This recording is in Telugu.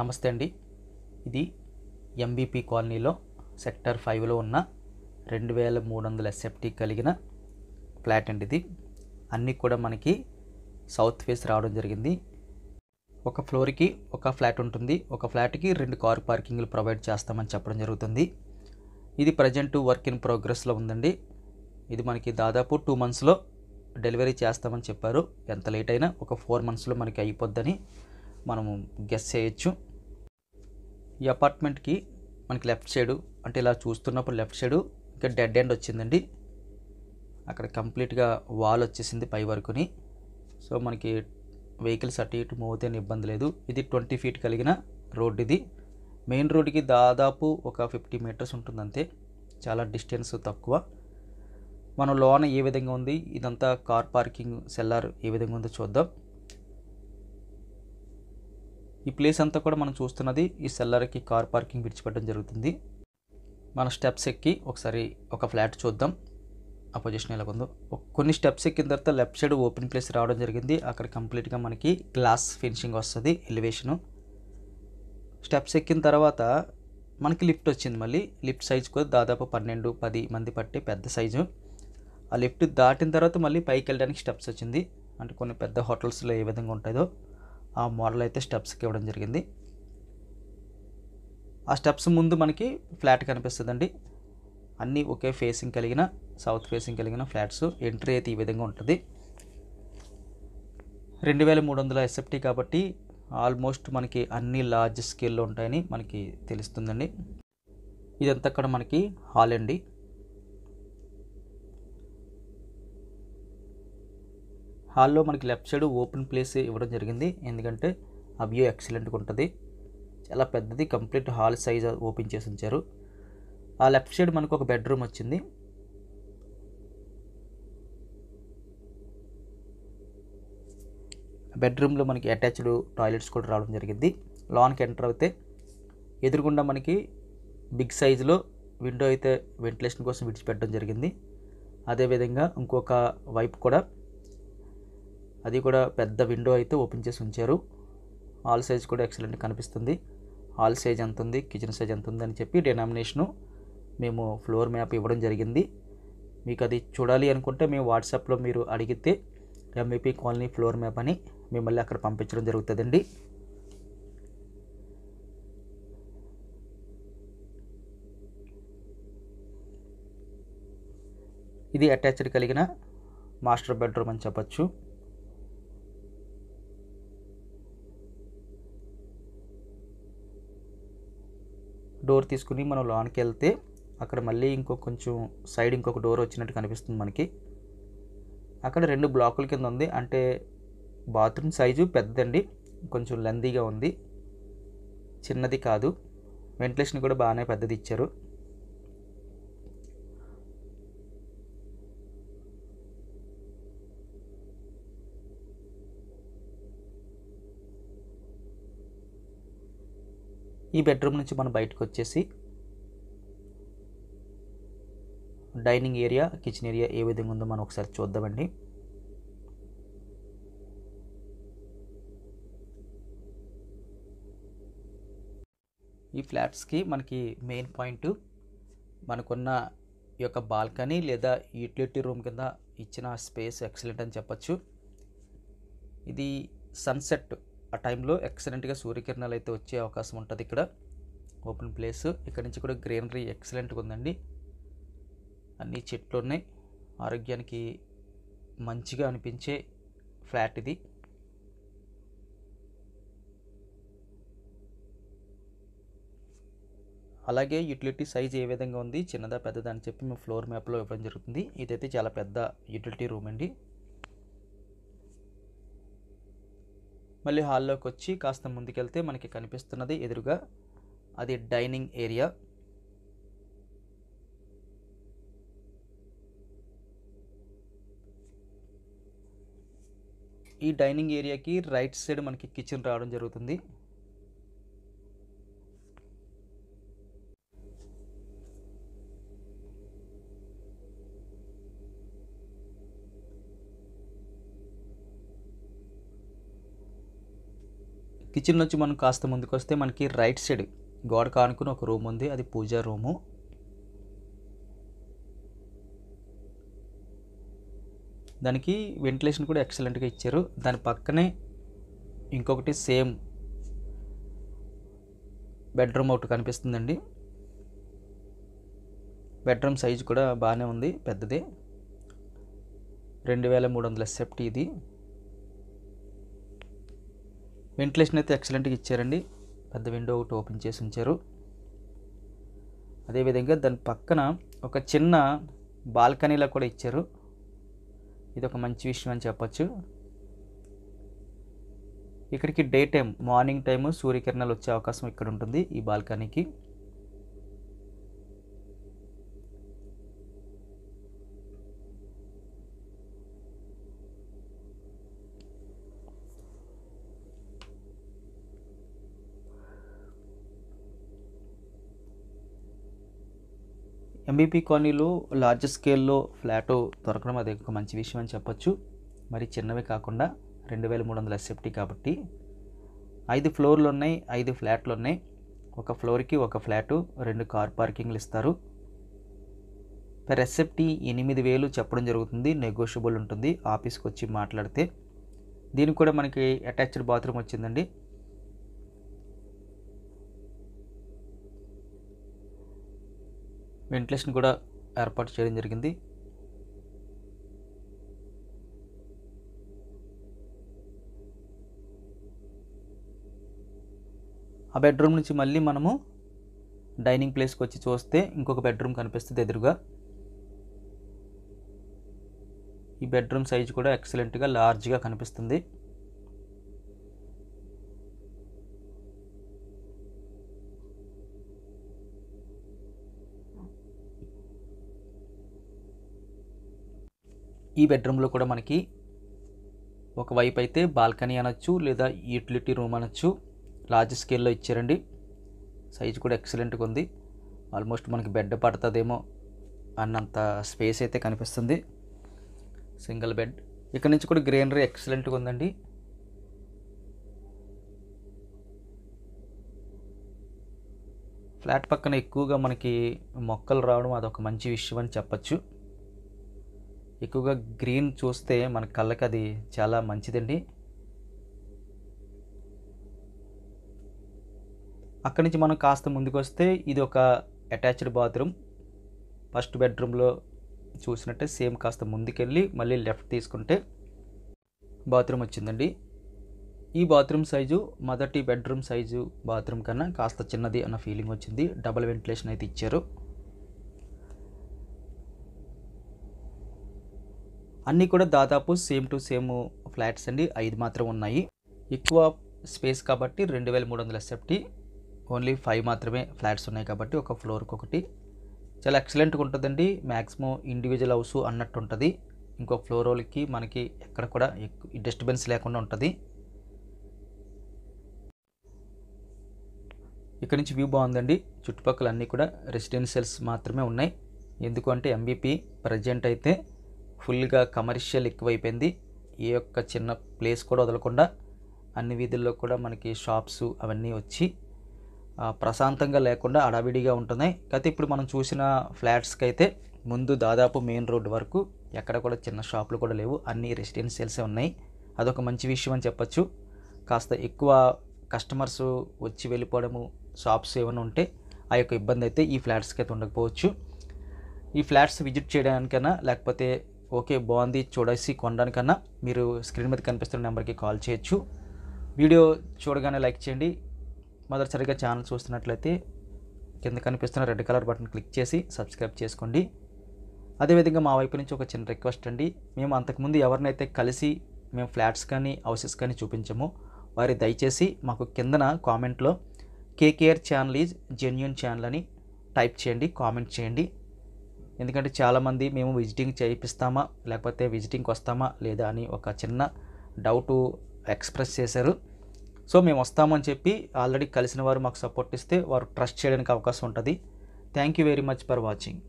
నమస్తే అండి ఇది ఎంబీపీ కాలనీలో సెక్టర్ ఫైవ్లో ఉన్న రెండు వేల మూడు వందల ఎస్ఎఫ్టీ కలిగిన ఫ్లాట్ అండి ఇది అన్నీ కూడా మనకి సౌత్ ఫేస్ రావడం జరిగింది ఒక ఫ్లోర్కి ఒక ఫ్లాట్ ఉంటుంది ఒక ఫ్లాట్కి రెండు కార్ పార్కింగ్లు ప్రొవైడ్ చేస్తామని చెప్పడం జరుగుతుంది ఇది ప్రజెంట్ వర్క్ ఇన్ ప్రోగ్రెస్లో ఉందండి ఇది మనకి దాదాపు టూ మంత్స్లో డెలివరీ చేస్తామని చెప్పారు ఎంత లేట్ అయినా ఒక ఫోర్ మంత్స్లో మనకి అయిపోద్దని మనము గెస్ చేయొచ్చు ఈ అపార్ట్మెంట్కి మనకి లెఫ్ట్ సైడు అంటే ఇలా చూస్తున్నప్పుడు లెఫ్ట్ సైడు ఇంకా డెడ్ ఎండ్ వచ్చిందండి అక్కడ కంప్లీట్గా వాల్ వచ్చేసింది పై వరకుని సో మనకి వెహికల్స్ అటు ఇటు మూవ్ అవుతే ఇబ్బంది లేదు ఇది ట్వంటీ ఫీట్ కలిగిన రోడ్డు ఇది మెయిన్ రోడ్కి దాదాపు ఒక ఫిఫ్టీ మీటర్స్ ఉంటుంది అంతే చాలా డిస్టెన్స్ తక్కువ మనం లోన ఏ విధంగా ఉంది ఇదంతా కార్ పార్కింగ్ సెల్లార్ ఏ విధంగా ఉందో చూద్దాం ఈ ప్లేస్ అంతా కూడా మనం చూస్తున్నది ఈ సెల్లర్కి కార్ పార్కింగ్ విడిచిపెట్టడం జరుగుతుంది మన స్టెప్స్ ఎక్కి ఒకసారి ఒక ఫ్లాట్ చూద్దాం ఆ పొజిషన్ ఎలా ఉందో కొన్ని స్టెప్స్ ఎక్కిన తర్వాత లెఫ్ట్ సైడ్ ఓపెన్ ప్లేస్ రావడం జరిగింది అక్కడ కంప్లీట్గా మనకి గ్లాస్ ఫినిషింగ్ వస్తుంది ఎలివేషను స్టెప్స్ ఎక్కిన తర్వాత మనకి లిఫ్ట్ వచ్చింది మళ్ళీ లిఫ్ట్ సైజ్ కూడా దాదాపు పన్నెండు పది మంది పట్టే పెద్ద సైజు ఆ లిఫ్ట్ దాటిన తర్వాత మళ్ళీ పైకి వెళ్ళడానికి స్టెప్స్ వచ్చింది అంటే కొన్ని పెద్ద హోటల్స్లో ఏ విధంగా ఉంటుందో ఆ మోడల్ అయితే స్టెప్స్కి ఇవ్వడం జరిగింది ఆ స్టెప్స్ ముందు మనకి ఫ్లాట్ కనిపిస్తుందండి అన్నీ ఒకే ఫేసింగ్ కలిగిన సౌత్ ఫేసింగ్ కలిగిన ఫ్లాట్స్ ఎంట్రీ అయితే ఈ విధంగా ఉంటుంది రెండు వేల మూడు వందల ఎస్ఎఫ్టీ కాబట్టి ఆల్మోస్ట్ మనకి అన్ని లార్జ్ స్కేల్లో ఉంటాయని మనకి తెలుస్తుందండి ఇదంతా అక్కడ మనకి హాల్ అండి హాల్లో మనకి లెఫ్ట్ సైడ్ ఓపెన్ ప్లేస్ ఇవ్వడం జరిగింది ఎందుకంటే ఆ వ్యూ ఎక్సలెంట్గా ఉంటుంది చాలా పెద్దది కంప్లీట్ హాల్ సైజ్ ఓపెన్ చేసి ఉంచారు ఆ లెఫ్ట్ సైడ్ మనకు ఒక బెడ్రూమ్ వచ్చింది బెడ్రూమ్లో మనకి అటాచ్డ్ టాయిలెట్స్ కూడా రావడం జరిగింది లాన్కి ఎంటర్ అయితే ఎదురుగుండా మనకి బిగ్ సైజులో విండో అయితే వెంటిలేషన్ కోసం విడిచిపెట్టడం జరిగింది అదేవిధంగా ఇంకొక వైపు కూడా అది కూడా పెద్ద విండో అయితే ఓపెన్ చేసి ఉంచారు హాల్ సైజ్ కూడా ఎక్సలెంట్ కనిపిస్తుంది హాల్ సైజ్ ఎంత ఉంది కిచెన్ సైజ్ ఎంత ఉంది అని చెప్పి డినామినేషను మేము ఫ్లోర్ మ్యాప్ ఇవ్వడం జరిగింది మీకు అది చూడాలి అనుకుంటే మేము వాట్సాప్లో మీరు అడిగితే ఎంఏపీ కాలనీ ఫ్లోర్ మ్యాప్ అని మిమ్మల్ని అక్కడ పంపించడం జరుగుతుందండి ఇది అటాచ్డ్ కలిగిన మాస్టర్ బెడ్రూమ్ అని చెప్పచ్చు డోర్ తీసుకుని మనం లోనికి వెళ్తే అక్కడ మళ్ళీ ఇంకో కొంచెం సైడ్ ఇంకొక డోర్ వచ్చినట్టు కనిపిస్తుంది మనకి అక్కడ రెండు బ్లాకుల కింద ఉంది అంటే బాత్రూమ్ సైజు పెద్దండి కొంచెం లెందీగా ఉంది చిన్నది కాదు వెంటిలేషన్ కూడా బాగానే పెద్దది ఇచ్చారు ఈ బెడ్రూమ్ నుంచి మనం బయటకు వచ్చేసి డైనింగ్ ఏరియా కిచెన్ ఏరియా ఏ విధంగా ఉందో మనం ఒకసారి చూద్దామండి ఈ ఫ్లాట్స్కి మనకి మెయిన్ పాయింట్ మనకున్న ఈ యొక్క బాల్కనీ లేదా యూటిలిటీ రూమ్ కింద ఇచ్చిన స్పేస్ ఎక్సలెంట్ అని చెప్పచ్చు ఇది సన్సెట్ ఆ టైంలో ఎక్సలెంట్గా సూర్యకిరణాలు అయితే వచ్చే అవకాశం ఉంటుంది ఇక్కడ ఓపెన్ ప్లేస్ ఇక్కడ నుంచి కూడా గ్రీనరీ ఎక్సలెంట్గా ఉందండి అన్ని చెట్లు ఉన్నాయి ఆరోగ్యానికి మంచిగా అనిపించే ఫ్లాట్ ఇది అలాగే యూటిలిటీ సైజ్ ఏ విధంగా ఉంది చిన్నదా పెద్దదా అని చెప్పి మేము ఫ్లోర్ మ్యాప్లో ఇవ్వడం జరుగుతుంది ఇదైతే చాలా పెద్ద యూటిలిటీ రూమ్ అండి మళ్ళీ హాల్లోకి వచ్చి కాస్త ముందుకెళ్తే మనకి కనిపిస్తున్నది ఎదురుగా అది డైనింగ్ ఏరియా ఈ డైనింగ్ ఏరియాకి రైట్ సైడ్ మనకి కిచెన్ రావడం జరుగుతుంది కిచెన్ నుంచి మనం కాస్త ముందుకు వస్తే మనకి రైట్ సైడ్ గోడ కానుకుని ఒక రూమ్ ఉంది అది పూజా రూము దానికి వెంటిలేషన్ కూడా ఎక్సలెంట్గా ఇచ్చారు దాని పక్కనే ఇంకొకటి సేమ్ బెడ్రూమ్ ఒకటి కనిపిస్తుందండి బెడ్రూమ్ సైజు కూడా బాగానే ఉంది పెద్దది రెండు వేల మూడు వందల సెఫ్టీ ఇది వెంటిలేషన్ అయితే ఎక్సలెంట్గా ఇచ్చారండి పెద్ద విండో ఒకటి ఓపెన్ చేసి ఉంచారు అదేవిధంగా దాని పక్కన ఒక చిన్న బాల్కనీలా కూడా ఇచ్చారు ఇది ఒక మంచి విషయం అని చెప్పచ్చు ఇక్కడికి డే టైం మార్నింగ్ టైము సూర్యకిరణాలు వచ్చే అవకాశం ఇక్కడ ఉంటుంది ఈ బాల్కనీకి ఎంబీపీ కాలనీలో లార్జ్ స్కేల్లో ఫ్లాట్ దొరకడం అది ఒక మంచి విషయం అని చెప్పొచ్చు మరి చిన్నవి కాకుండా రెండు వేల మూడు వందల సెఫ్టీ కాబట్టి ఐదు ఫ్లోర్లు ఉన్నాయి ఐదు ఫ్లాట్లు ఉన్నాయి ఒక ఫ్లోర్కి ఒక ఫ్లాటు రెండు కార్ పార్కింగ్లు ఇస్తారు పర్ ఎస్ఎఫ్టీ ఎనిమిది వేలు చెప్పడం జరుగుతుంది నెగోషియబుల్ ఉంటుంది ఆఫీస్కి వచ్చి మాట్లాడితే దీనికి కూడా మనకి అటాచ్డ్ బాత్రూమ్ వచ్చిందండి వెంటిలేషన్ కూడా ఏర్పాటు చేయడం జరిగింది ఆ బెడ్రూమ్ నుంచి మళ్ళీ మనము డైనింగ్ ప్లేస్కి వచ్చి చూస్తే ఇంకొక బెడ్రూమ్ కనిపిస్తుంది ఎదురుగా ఈ బెడ్రూమ్ సైజు కూడా ఎక్సలెంట్గా లార్జ్గా కనిపిస్తుంది ఈ బెడ్రూమ్లో కూడా మనకి ఒకవైపు అయితే బాల్కనీ అనొచ్చు లేదా యూటిలిటీ రూమ్ అనొచ్చు లార్జ్ స్కేల్లో ఇచ్చారండి సైజు కూడా ఎక్సలెంట్గా ఉంది ఆల్మోస్ట్ మనకి బెడ్ పడుతుందేమో అన్నంత స్పేస్ అయితే కనిపిస్తుంది సింగిల్ బెడ్ ఇక్కడ నుంచి కూడా గ్రీనరీ ఎక్సలెంట్గా ఉందండి ఫ్లాట్ పక్కన ఎక్కువగా మనకి మొక్కలు రావడం అదొక మంచి విషయం అని చెప్పచ్చు ఎక్కువగా గ్రీన్ చూస్తే మన కళ్ళకి అది చాలా మంచిదండి అక్కడి నుంచి మనం కాస్త ముందుకు వస్తే ఇది ఒక అటాచ్డ్ బాత్రూమ్ ఫస్ట్ బెడ్రూమ్లో చూసినట్టే సేమ్ కాస్త ముందుకెళ్ళి మళ్ళీ లెఫ్ట్ తీసుకుంటే బాత్రూమ్ వచ్చిందండి ఈ బాత్రూమ్ సైజు మొదటి బెడ్రూమ్ సైజు బాత్రూమ్ కన్నా కాస్త చిన్నది అన్న ఫీలింగ్ వచ్చింది డబుల్ వెంటిలేషన్ అయితే ఇచ్చారు అన్నీ కూడా దాదాపు సేమ్ టు సేమ్ ఫ్లాట్స్ అండి ఐదు మాత్రం ఉన్నాయి ఎక్కువ స్పేస్ కాబట్టి రెండు వేల మూడు వందల సెఫ్టీ ఓన్లీ ఫైవ్ మాత్రమే ఫ్లాట్స్ ఉన్నాయి కాబట్టి ఒక ఫ్లోర్కి ఒకటి చాలా ఎక్సలెంట్గా ఉంటుందండి మ్యాక్సిమం ఇండివిజువల్ హౌస్ అన్నట్టు ఉంటుంది ఇంకో ఫ్లోర్ వాళ్ళకి మనకి ఎక్కడ కూడా డిస్టర్బెన్స్ లేకుండా ఉంటుంది ఇక్కడ నుంచి వ్యూ బాగుందండి చుట్టుపక్కల అన్నీ కూడా రెసిడెన్షియల్స్ మాత్రమే ఉన్నాయి ఎందుకంటే ఎంబీపీ ప్రజెంట్ అయితే ఫుల్గా కమర్షియల్ ఎక్కువైపోయింది ఏ యొక్క చిన్న ప్లేస్ కూడా వదలకుండా అన్ని వీధుల్లో కూడా మనకి షాప్స్ అవన్నీ వచ్చి ప్రశాంతంగా లేకుండా అడావిడిగా ఉంటున్నాయి కాకపోతే ఇప్పుడు మనం చూసిన ఫ్లాట్స్కి అయితే ముందు దాదాపు మెయిన్ రోడ్ వరకు ఎక్కడ కూడా చిన్న షాపులు కూడా లేవు అన్ని రెసిడెన్షియల్సే ఉన్నాయి అదొక మంచి విషయం అని చెప్పచ్చు కాస్త ఎక్కువ కస్టమర్స్ వచ్చి వెళ్ళిపోవడము షాప్స్ ఏమైనా ఉంటే ఆ యొక్క ఇబ్బంది అయితే ఈ ఫ్లాట్స్కి అయితే ఉండకపోవచ్చు ఈ ఫ్లాట్స్ విజిట్ చేయడానికైనా లేకపోతే ఓకే బాగుంది చూడేసి కొనడానికన్నా మీరు స్క్రీన్ మీద కనిపిస్తున్న నెంబర్కి కాల్ చేయొచ్చు వీడియో చూడగానే లైక్ చేయండి మొదటిసారిగా ఛానల్ చూస్తున్నట్లయితే కింద కనిపిస్తున్న రెడ్ కలర్ బటన్ క్లిక్ చేసి సబ్స్క్రైబ్ చేసుకోండి అదేవిధంగా మా వైపు నుంచి ఒక చిన్న రిక్వెస్ట్ అండి మేము అంతకుముందు ఎవరినైతే కలిసి మేము ఫ్లాట్స్ కానీ హౌసెస్ కానీ చూపించము వారి దయచేసి మాకు కిందన కామెంట్లో KKR channel is genuine channel అని టైప్ చేయండి కామెంట్ చేయండి ఎందుకంటే చాలామంది మేము విజిటింగ్ చేయిస్తామా లేకపోతే విజిటింగ్కి వస్తామా లేదా అని ఒక చిన్న డౌట్ ఎక్స్ప్రెస్ చేశారు సో మేము వస్తామని చెప్పి ఆల్రెడీ కలిసిన వారు మాకు సపోర్ట్ ఇస్తే వారు ట్రస్ట్ చేయడానికి అవకాశం ఉంటుంది thank you very much for watching